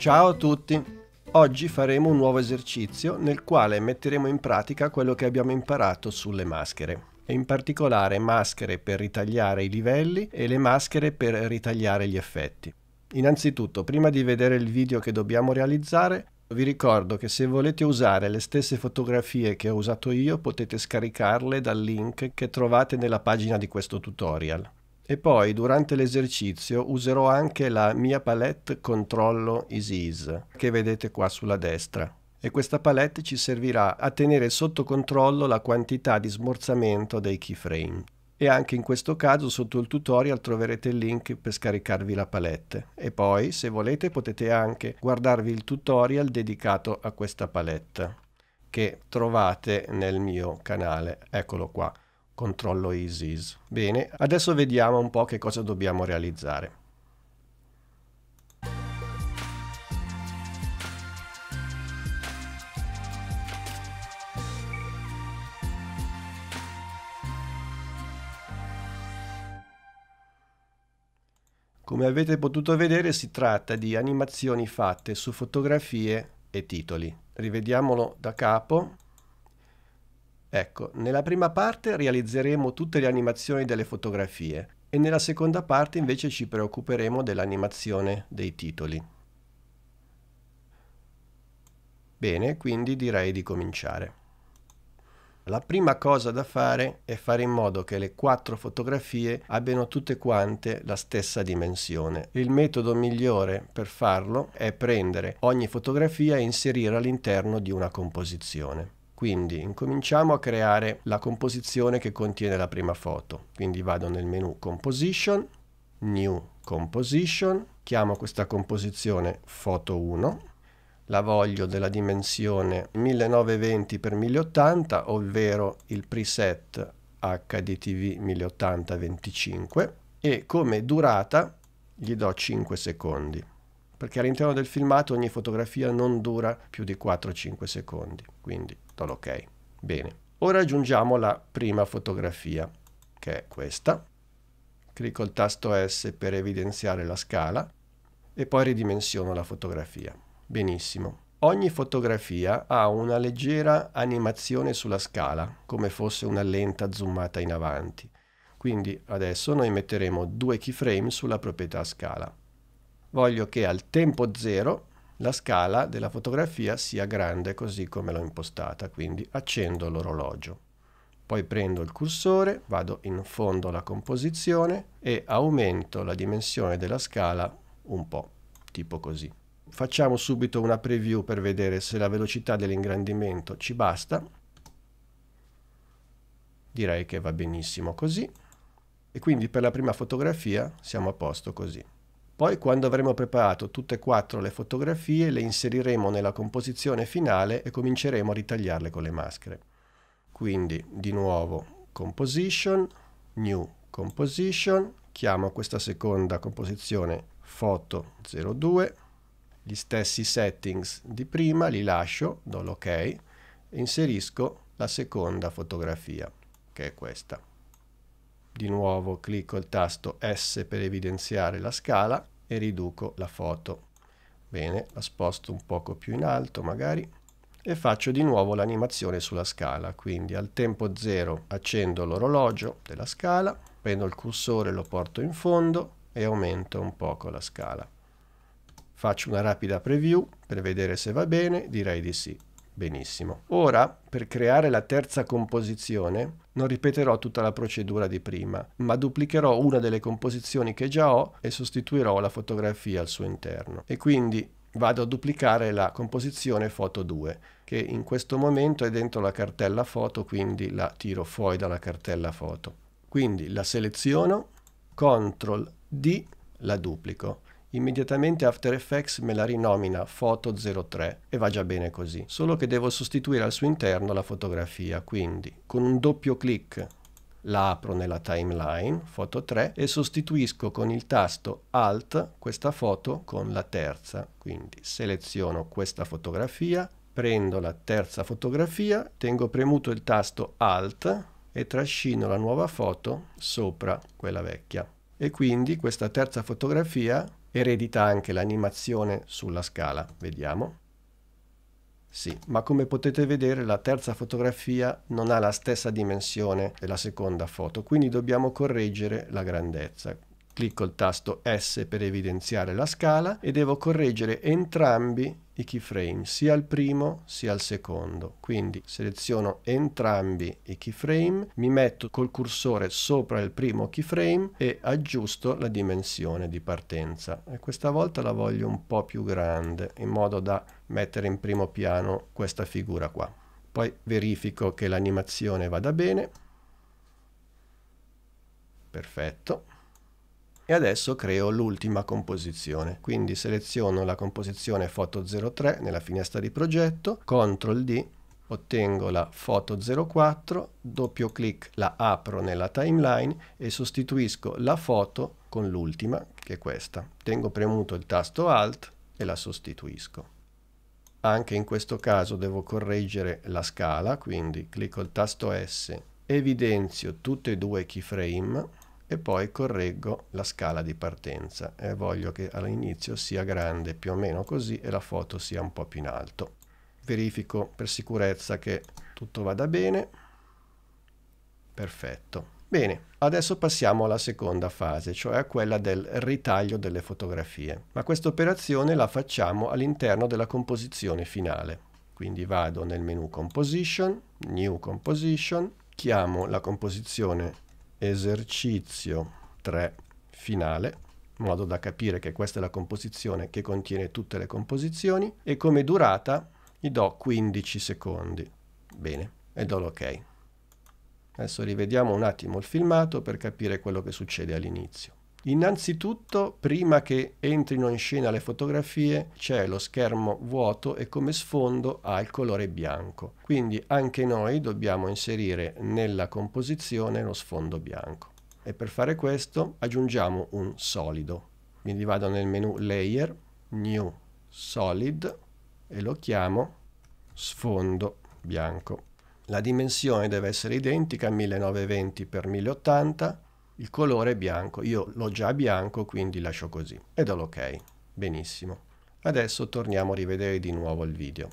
Ciao a tutti! Oggi faremo un nuovo esercizio nel quale metteremo in pratica quello che abbiamo imparato sulle maschere e in particolare maschere per ritagliare i livelli e le maschere per ritagliare gli effetti. Innanzitutto, prima di vedere il video che dobbiamo realizzare, vi ricordo che se volete usare le stesse fotografie che ho usato io potete scaricarle dal link che trovate nella pagina di questo tutorial. E poi durante l'esercizio userò anche la mia palette controllo ISIS che vedete qua sulla destra e questa palette ci servirà a tenere sotto controllo la quantità di smorzamento dei keyframe. E anche in questo caso sotto il tutorial troverete il link per scaricarvi la palette. E poi, se volete, potete anche guardarvi il tutorial dedicato a questa palette che trovate nel mio canale. Eccolo qua controllo ISIS. Bene, adesso vediamo un po' che cosa dobbiamo realizzare. Come avete potuto vedere si tratta di animazioni fatte su fotografie e titoli. Rivediamolo da capo. Ecco, nella prima parte realizzeremo tutte le animazioni delle fotografie e nella seconda parte invece ci preoccuperemo dell'animazione dei titoli. Bene, quindi direi di cominciare. La prima cosa da fare è fare in modo che le quattro fotografie abbiano tutte quante la stessa dimensione. Il metodo migliore per farlo è prendere ogni fotografia e inserirla all'interno di una composizione. Quindi incominciamo a creare la composizione che contiene la prima foto. Quindi vado nel menu Composition, New Composition, chiamo questa composizione Foto 1, la voglio della dimensione 1920x1080, ovvero il preset HDTV 1080-25 e come durata gli do 5 secondi perché all'interno del filmato ogni fotografia non dura più di 4-5 secondi, quindi do l'ok. Bene, ora aggiungiamo la prima fotografia, che è questa. Clicco il tasto S per evidenziare la scala e poi ridimensiono la fotografia. Benissimo. Ogni fotografia ha una leggera animazione sulla scala, come fosse una lenta zoomata in avanti. Quindi adesso noi metteremo due keyframe sulla proprietà scala voglio che al tempo zero la scala della fotografia sia grande così come l'ho impostata, quindi accendo l'orologio. Poi prendo il cursore, vado in fondo alla composizione e aumento la dimensione della scala un po', tipo così. Facciamo subito una preview per vedere se la velocità dell'ingrandimento ci basta. Direi che va benissimo così. E quindi per la prima fotografia siamo a posto così. Poi quando avremo preparato tutte e quattro le fotografie le inseriremo nella composizione finale e cominceremo a ritagliarle con le maschere. Quindi di nuovo Composition, New Composition, chiamo questa seconda composizione Foto 02, gli stessi settings di prima li lascio, do l'ok e inserisco la seconda fotografia che è questa. Di nuovo clicco il tasto S per evidenziare la scala e riduco la foto. Bene, la sposto un poco più in alto magari e faccio di nuovo l'animazione sulla scala, quindi al tempo 0 accendo l'orologio della scala, prendo il cursore, lo porto in fondo e aumento un poco la scala. Faccio una rapida preview per vedere se va bene, direi di sì. Benissimo. Ora, per creare la terza composizione, non ripeterò tutta la procedura di prima, ma duplicherò una delle composizioni che già ho e sostituirò la fotografia al suo interno. E quindi vado a duplicare la composizione foto 2, che in questo momento è dentro la cartella foto, quindi la tiro fuori dalla cartella foto. Quindi la seleziono, CTRL D, la duplico. Immediatamente After Effects me la rinomina Foto 03 e va già bene così, solo che devo sostituire al suo interno la fotografia, quindi con un doppio clic la apro nella timeline, foto 3, e sostituisco con il tasto Alt questa foto con la terza, quindi seleziono questa fotografia, prendo la terza fotografia, tengo premuto il tasto Alt e trascino la nuova foto sopra quella vecchia. E quindi questa terza fotografia eredita anche l'animazione sulla scala. Vediamo. Sì, ma come potete vedere la terza fotografia non ha la stessa dimensione della seconda foto, quindi dobbiamo correggere la grandezza. Clicco il tasto S per evidenziare la scala e devo correggere entrambi i keyframe, sia il primo sia il secondo. Quindi seleziono entrambi i keyframe, mi metto col cursore sopra il primo keyframe e aggiusto la dimensione di partenza. E questa volta la voglio un po' più grande, in modo da mettere in primo piano questa figura qua. Poi verifico che l'animazione vada bene. Perfetto e adesso creo l'ultima composizione. Quindi seleziono la composizione foto 03 nella finestra di progetto, CTRL D, ottengo la foto 04, doppio clic la apro nella timeline e sostituisco la foto con l'ultima, che è questa. Tengo premuto il tasto Alt e la sostituisco. Anche in questo caso devo correggere la scala, quindi clicco il tasto S, evidenzio tutte e due i keyframe e poi correggo la scala di partenza e voglio che all'inizio sia grande più o meno così e la foto sia un po' più in alto. Verifico per sicurezza che tutto vada bene. Perfetto. Bene, adesso passiamo alla seconda fase, cioè a quella del ritaglio delle fotografie, ma questa operazione la facciamo all'interno della composizione finale. Quindi vado nel menu Composition, New Composition, chiamo la composizione esercizio 3 finale, in modo da capire che questa è la composizione che contiene tutte le composizioni e come durata gli do 15 secondi. Bene, e do l'ok. Adesso rivediamo un attimo il filmato per capire quello che succede all'inizio. Innanzitutto, prima che entrino in scena le fotografie, c'è lo schermo vuoto e come sfondo ha il colore bianco. Quindi anche noi dobbiamo inserire nella composizione lo sfondo bianco. E per fare questo aggiungiamo un solido. Quindi vado nel menu Layer, New Solid e lo chiamo sfondo bianco. La dimensione deve essere identica 1920x1080 il colore bianco, io l'ho già bianco quindi lascio così e do l'ok, benissimo. Adesso torniamo a rivedere di nuovo il video.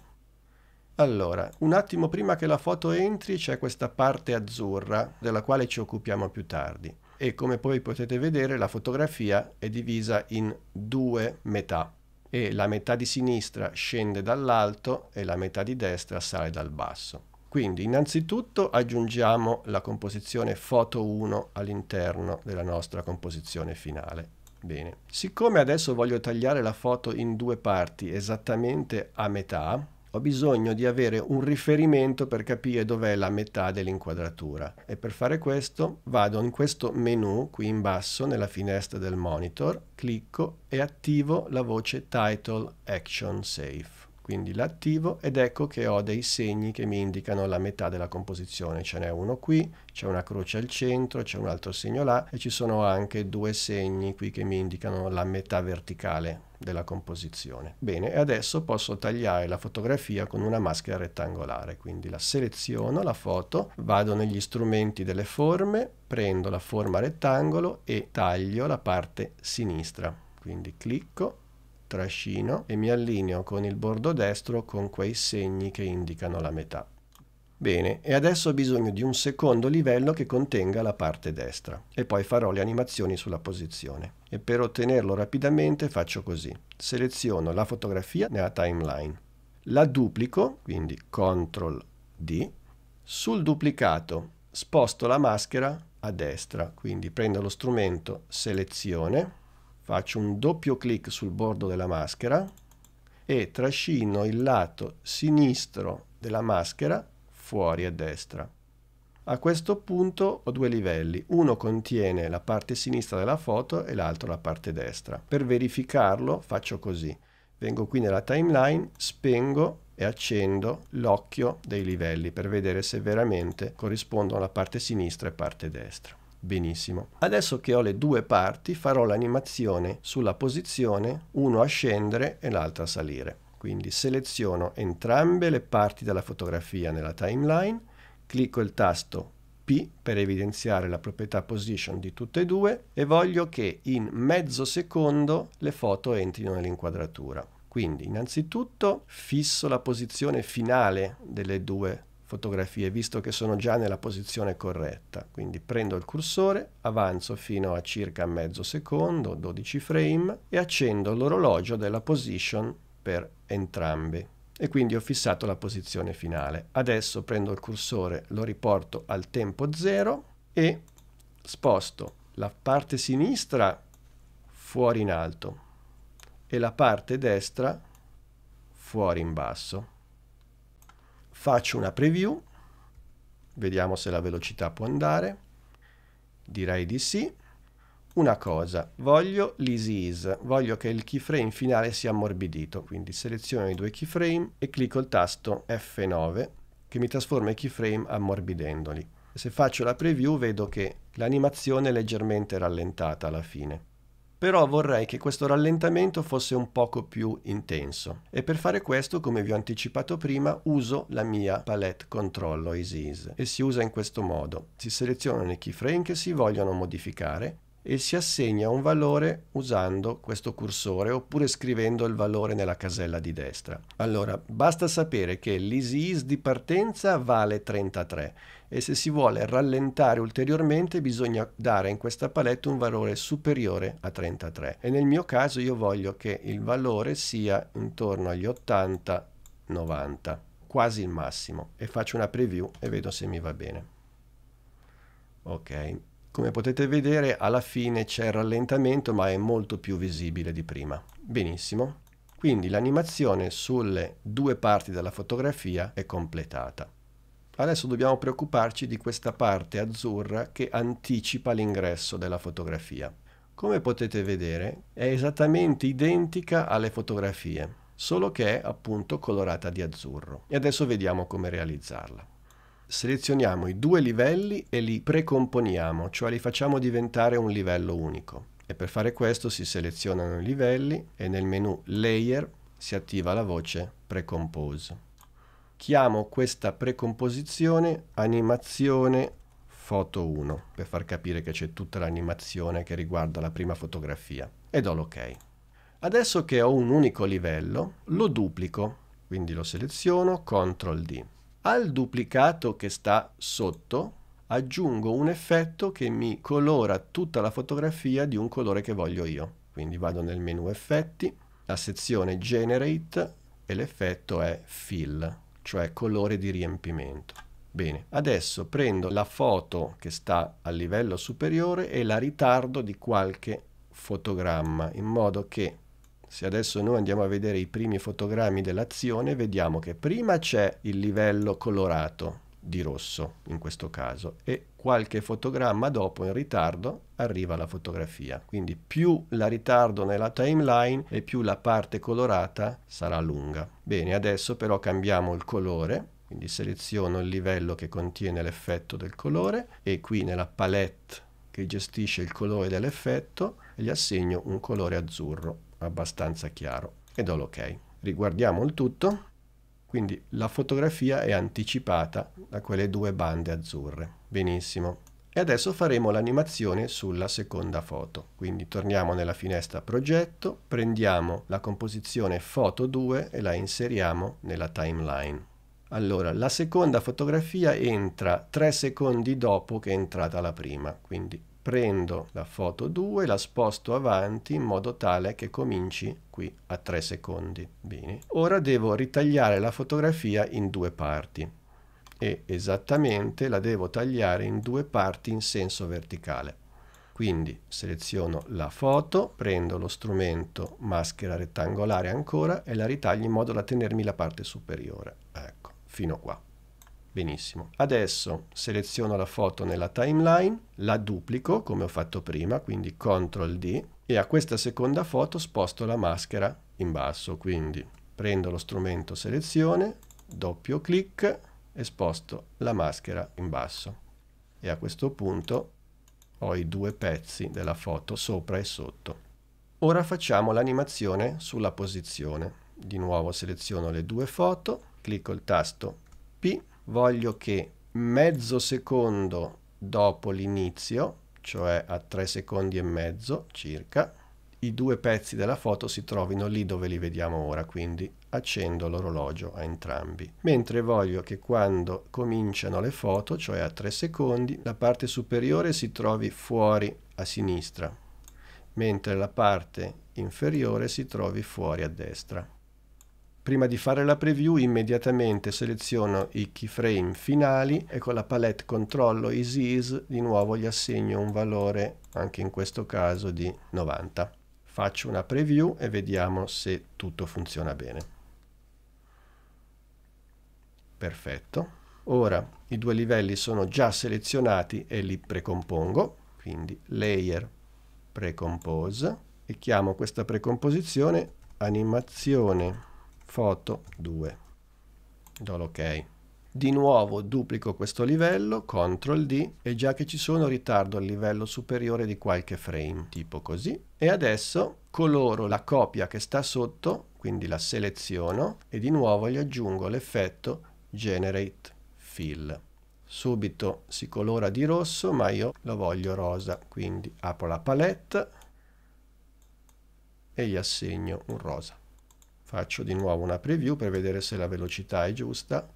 Allora, un attimo prima che la foto entri c'è questa parte azzurra della quale ci occupiamo più tardi e come poi potete vedere la fotografia è divisa in due metà e la metà di sinistra scende dall'alto e la metà di destra sale dal basso. Quindi innanzitutto aggiungiamo la composizione foto 1 all'interno della nostra composizione finale. Bene, siccome adesso voglio tagliare la foto in due parti esattamente a metà, ho bisogno di avere un riferimento per capire dov'è la metà dell'inquadratura e per fare questo vado in questo menu qui in basso nella finestra del monitor, clicco e attivo la voce Title Action Safe quindi l'attivo ed ecco che ho dei segni che mi indicano la metà della composizione, ce n'è uno qui, c'è una croce al centro, c'è un altro segno là e ci sono anche due segni qui che mi indicano la metà verticale della composizione. Bene, e adesso posso tagliare la fotografia con una maschera rettangolare, quindi la seleziono, la foto, vado negli strumenti delle forme, prendo la forma rettangolo e taglio la parte sinistra, quindi clicco trascino e mi allineo con il bordo destro con quei segni che indicano la metà. Bene, e adesso ho bisogno di un secondo livello che contenga la parte destra e poi farò le animazioni sulla posizione. E per ottenerlo rapidamente faccio così. Seleziono la fotografia nella timeline. La duplico, quindi CTRL D. Sul duplicato sposto la maschera a destra, quindi prendo lo strumento selezione, faccio un doppio clic sul bordo della maschera e trascino il lato sinistro della maschera fuori a destra. A questo punto ho due livelli, uno contiene la parte sinistra della foto e l'altro la parte destra. Per verificarlo faccio così, vengo qui nella timeline, spengo e accendo l'occhio dei livelli per vedere se veramente corrispondono la parte sinistra e parte destra. Benissimo. Adesso che ho le due parti farò l'animazione sulla posizione, uno a scendere e l'altro a salire. Quindi seleziono entrambe le parti della fotografia nella timeline, clicco il tasto P per evidenziare la proprietà position di tutte e due e voglio che in mezzo secondo le foto entrino nell'inquadratura. Quindi innanzitutto fisso la posizione finale delle due fotografie, visto che sono già nella posizione corretta. Quindi prendo il cursore, avanzo fino a circa mezzo secondo, 12 frame, e accendo l'orologio della position per entrambi. E quindi ho fissato la posizione finale. Adesso prendo il cursore, lo riporto al tempo 0 e sposto la parte sinistra fuori in alto e la parte destra fuori in basso. Faccio una preview, vediamo se la velocità può andare, direi di sì. Una cosa, voglio l'easy voglio che il keyframe finale sia ammorbidito, quindi seleziono i due keyframe e clicco il tasto F9 che mi trasforma i keyframe ammorbidendoli. Se faccio la preview vedo che l'animazione è leggermente rallentata alla fine però vorrei che questo rallentamento fosse un poco più intenso e per fare questo come vi ho anticipato prima uso la mia palette controllo ISIS e si usa in questo modo si selezionano i keyframe che si vogliono modificare e si assegna un valore usando questo cursore oppure scrivendo il valore nella casella di destra. Allora, basta sapere che l'ISIS di partenza vale 33 e se si vuole rallentare ulteriormente bisogna dare in questa palette un valore superiore a 33 e nel mio caso io voglio che il valore sia intorno agli 80 90 quasi il massimo e faccio una preview e vedo se mi va bene ok come potete vedere alla fine c'è il rallentamento ma è molto più visibile di prima benissimo quindi l'animazione sulle due parti della fotografia è completata Adesso dobbiamo preoccuparci di questa parte azzurra che anticipa l'ingresso della fotografia. Come potete vedere è esattamente identica alle fotografie, solo che è appunto colorata di azzurro. E adesso vediamo come realizzarla. Selezioniamo i due livelli e li precomponiamo, cioè li facciamo diventare un livello unico. E per fare questo si selezionano i livelli e nel menu Layer si attiva la voce Precompose chiamo questa precomposizione animazione foto 1 per far capire che c'è tutta l'animazione che riguarda la prima fotografia e do l'ok. Adesso che ho un unico livello lo duplico, quindi lo seleziono, CTRL D. Al duplicato che sta sotto aggiungo un effetto che mi colora tutta la fotografia di un colore che voglio io. Quindi vado nel menu effetti, la sezione generate e l'effetto è fill cioè colore di riempimento. Bene, adesso prendo la foto che sta a livello superiore e la ritardo di qualche fotogramma, in modo che se adesso noi andiamo a vedere i primi fotogrammi dell'azione, vediamo che prima c'è il livello colorato, di rosso in questo caso e qualche fotogramma dopo in ritardo arriva la fotografia quindi più la ritardo nella timeline e più la parte colorata sarà lunga bene adesso però cambiamo il colore quindi seleziono il livello che contiene l'effetto del colore e qui nella palette che gestisce il colore dell'effetto gli assegno un colore azzurro abbastanza chiaro e do l'ok riguardiamo il tutto quindi la fotografia è anticipata da quelle due bande azzurre. Benissimo. E adesso faremo l'animazione sulla seconda foto. Quindi torniamo nella finestra progetto, prendiamo la composizione foto 2 e la inseriamo nella timeline. Allora, la seconda fotografia entra 3 secondi dopo che è entrata la prima, quindi prendo la foto 2, la sposto avanti in modo tale che cominci qui a 3 secondi. Bene. Ora devo ritagliare la fotografia in due parti e esattamente la devo tagliare in due parti in senso verticale. Quindi seleziono la foto, prendo lo strumento maschera rettangolare ancora e la ritaglio in modo da tenermi la parte superiore. Ecco, fino qua. Benissimo. Adesso seleziono la foto nella timeline, la duplico come ho fatto prima, quindi CTRL D e a questa seconda foto sposto la maschera in basso, quindi prendo lo strumento selezione, doppio clic e sposto la maschera in basso. E a questo punto ho i due pezzi della foto sopra e sotto. Ora facciamo l'animazione sulla posizione. Di nuovo seleziono le due foto, clicco il tasto P voglio che mezzo secondo dopo l'inizio, cioè a 3 secondi e mezzo circa, i due pezzi della foto si trovino lì dove li vediamo ora, quindi accendo l'orologio a entrambi. Mentre voglio che quando cominciano le foto, cioè a 3 secondi, la parte superiore si trovi fuori a sinistra, mentre la parte inferiore si trovi fuori a destra. Prima di fare la preview immediatamente seleziono i keyframe finali e con la palette controllo easy ease di nuovo gli assegno un valore anche in questo caso di 90. Faccio una preview e vediamo se tutto funziona bene. Perfetto. Ora i due livelli sono già selezionati e li precompongo, quindi layer precompose e chiamo questa precomposizione animazione foto 2 do l'ok di nuovo duplico questo livello CTRL D e già che ci sono ritardo al livello superiore di qualche frame tipo così e adesso coloro la copia che sta sotto quindi la seleziono e di nuovo gli aggiungo l'effetto generate fill subito si colora di rosso ma io lo voglio rosa quindi apro la palette e gli assegno un rosa faccio di nuovo una preview per vedere se la velocità è giusta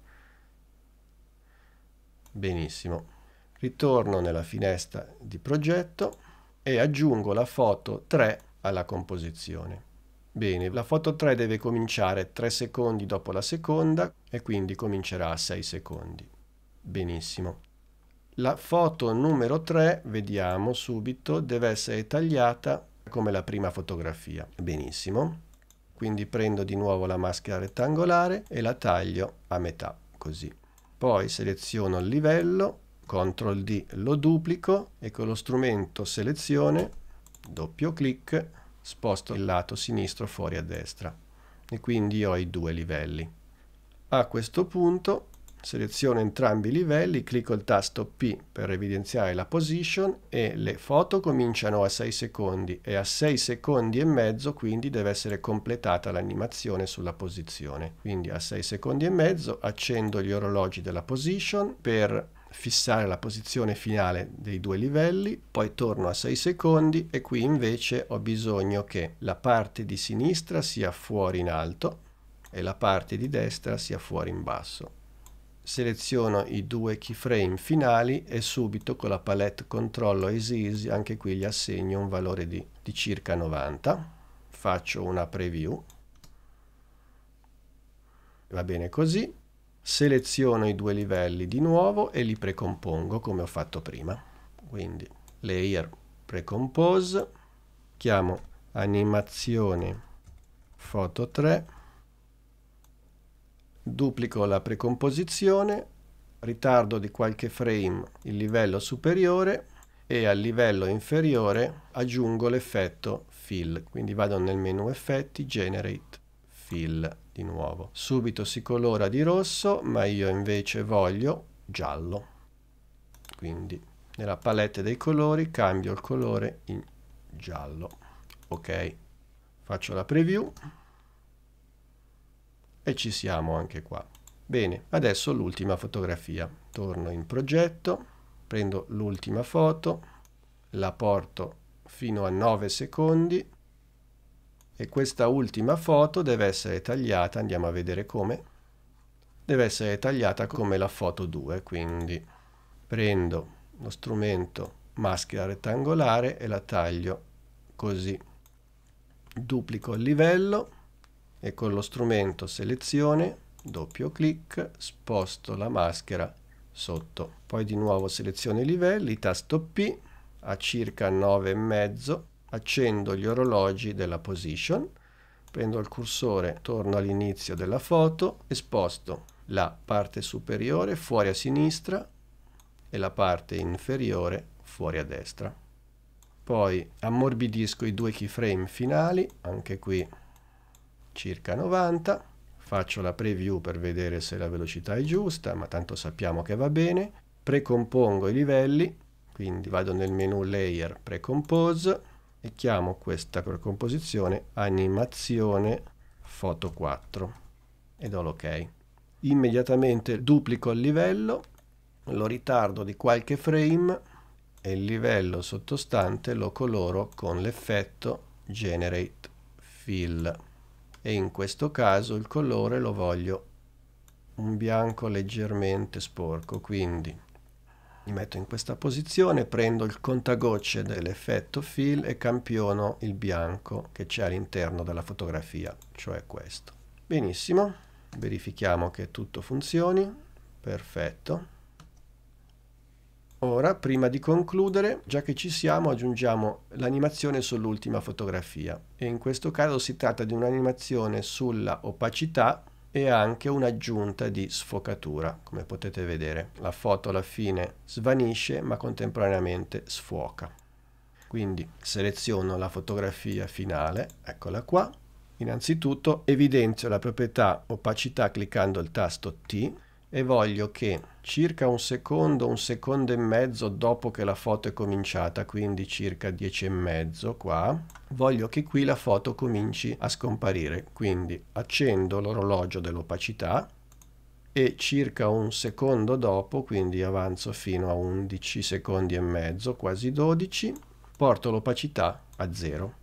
benissimo ritorno nella finestra di progetto e aggiungo la foto 3 alla composizione bene la foto 3 deve cominciare 3 secondi dopo la seconda e quindi comincerà a 6 secondi benissimo la foto numero 3 vediamo subito deve essere tagliata come la prima fotografia benissimo quindi prendo di nuovo la maschera rettangolare e la taglio a metà così poi seleziono il livello CTRL D lo duplico e con lo strumento selezione doppio clic sposto il lato sinistro fuori a destra e quindi ho i due livelli a questo punto seleziono entrambi i livelli, clicco il tasto P per evidenziare la position e le foto cominciano a 6 secondi e a 6 secondi e mezzo quindi deve essere completata l'animazione sulla posizione. Quindi a 6 secondi e mezzo accendo gli orologi della position per fissare la posizione finale dei due livelli, poi torno a 6 secondi e qui invece ho bisogno che la parte di sinistra sia fuori in alto e la parte di destra sia fuori in basso seleziono i due keyframe finali e subito con la palette controllo easy easy anche qui gli assegno un valore di, di circa 90 faccio una preview va bene così seleziono i due livelli di nuovo e li precompongo come ho fatto prima quindi layer precompose chiamo animazione foto 3 duplico la precomposizione, ritardo di qualche frame il livello superiore e al livello inferiore aggiungo l'effetto fill, quindi vado nel menu effetti, generate, fill di nuovo. Subito si colora di rosso, ma io invece voglio giallo. Quindi nella palette dei colori cambio il colore in giallo. Ok, faccio la preview e ci siamo anche qua. Bene, adesso l'ultima fotografia. Torno in progetto, prendo l'ultima foto, la porto fino a 9 secondi e questa ultima foto deve essere tagliata, andiamo a vedere come, deve essere tagliata come la foto 2, quindi prendo lo strumento maschera rettangolare e la taglio così, duplico il livello, e con lo strumento selezione doppio clic sposto la maschera sotto poi di nuovo seleziono i livelli tasto P a circa 9 e mezzo accendo gli orologi della position prendo il cursore torno all'inizio della foto e sposto la parte superiore fuori a sinistra e la parte inferiore fuori a destra poi ammorbidisco i due keyframe finali anche qui circa 90, faccio la preview per vedere se la velocità è giusta, ma tanto sappiamo che va bene, precompongo i livelli, quindi vado nel menu Layer Precompose e chiamo questa precomposizione Animazione Foto 4 e do l'ok. Immediatamente duplico il livello, lo ritardo di qualche frame e il livello sottostante lo coloro con l'effetto Generate Fill e in questo caso il colore lo voglio un bianco leggermente sporco quindi mi metto in questa posizione prendo il contagocce dell'effetto fill e campiono il bianco che c'è all'interno della fotografia cioè questo benissimo verifichiamo che tutto funzioni perfetto Ora, prima di concludere, già che ci siamo, aggiungiamo l'animazione sull'ultima fotografia. E in questo caso si tratta di un'animazione sulla opacità e anche un'aggiunta di sfocatura, come potete vedere. La foto alla fine svanisce ma contemporaneamente sfuoca. Quindi seleziono la fotografia finale, eccola qua. Innanzitutto evidenzio la proprietà opacità cliccando il tasto T e voglio che circa un secondo, un secondo e mezzo dopo che la foto è cominciata, quindi circa 10 e mezzo qua, voglio che qui la foto cominci a scomparire. Quindi accendo l'orologio dell'opacità e circa un secondo dopo, quindi avanzo fino a 11 secondi e mezzo, quasi 12, porto l'opacità a 0.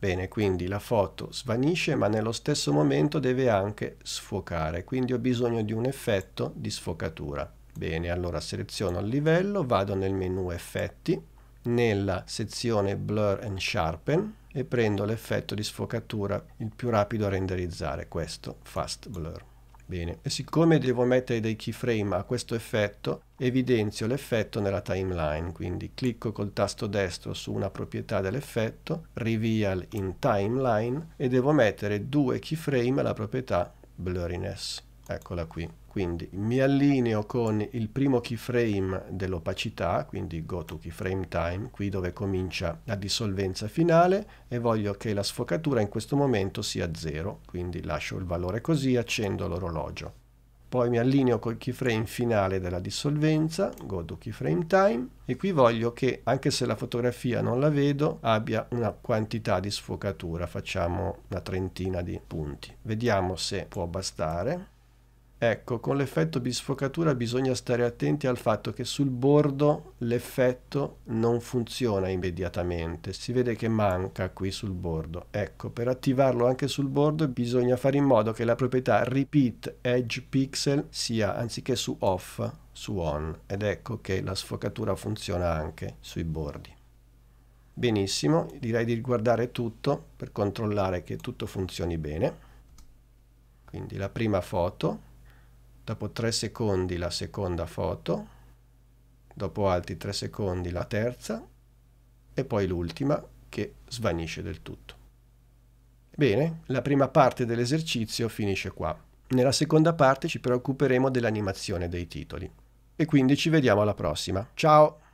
Bene, quindi la foto svanisce ma nello stesso momento deve anche sfocare, quindi ho bisogno di un effetto di sfocatura. Bene, allora seleziono il livello, vado nel menu effetti, nella sezione blur and sharpen e prendo l'effetto di sfocatura il più rapido a renderizzare, questo fast blur. Bene, e siccome devo mettere dei keyframe a questo effetto, evidenzio l'effetto nella timeline, quindi clicco col tasto destro su una proprietà dell'effetto, reveal in timeline e devo mettere due keyframe alla proprietà blurriness eccola qui. Quindi mi allineo con il primo keyframe dell'opacità, quindi go to keyframe time, qui dove comincia la dissolvenza finale e voglio che la sfocatura in questo momento sia 0, quindi lascio il valore così, accendo l'orologio. Poi mi allineo col keyframe finale della dissolvenza, go to keyframe time e qui voglio che anche se la fotografia non la vedo abbia una quantità di sfocatura, facciamo una trentina di punti. Vediamo se può bastare Ecco, con l'effetto bisfocatura bisogna stare attenti al fatto che sul bordo l'effetto non funziona immediatamente, si vede che manca qui sul bordo. Ecco, per attivarlo anche sul bordo bisogna fare in modo che la proprietà repeat edge pixel sia anziché su off, su on ed ecco che la sfocatura funziona anche sui bordi. Benissimo, direi di riguardare tutto per controllare che tutto funzioni bene. Quindi la prima foto dopo 3 secondi la seconda foto, dopo altri 3 secondi la terza e poi l'ultima che svanisce del tutto. Bene, la prima parte dell'esercizio finisce qua. Nella seconda parte ci preoccuperemo dell'animazione dei titoli. E quindi ci vediamo alla prossima. Ciao!